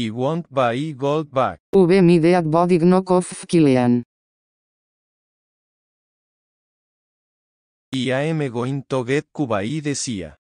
Y won't buy gold back. V mi dead body knock Kilian. Y I am going to get Kubai decía.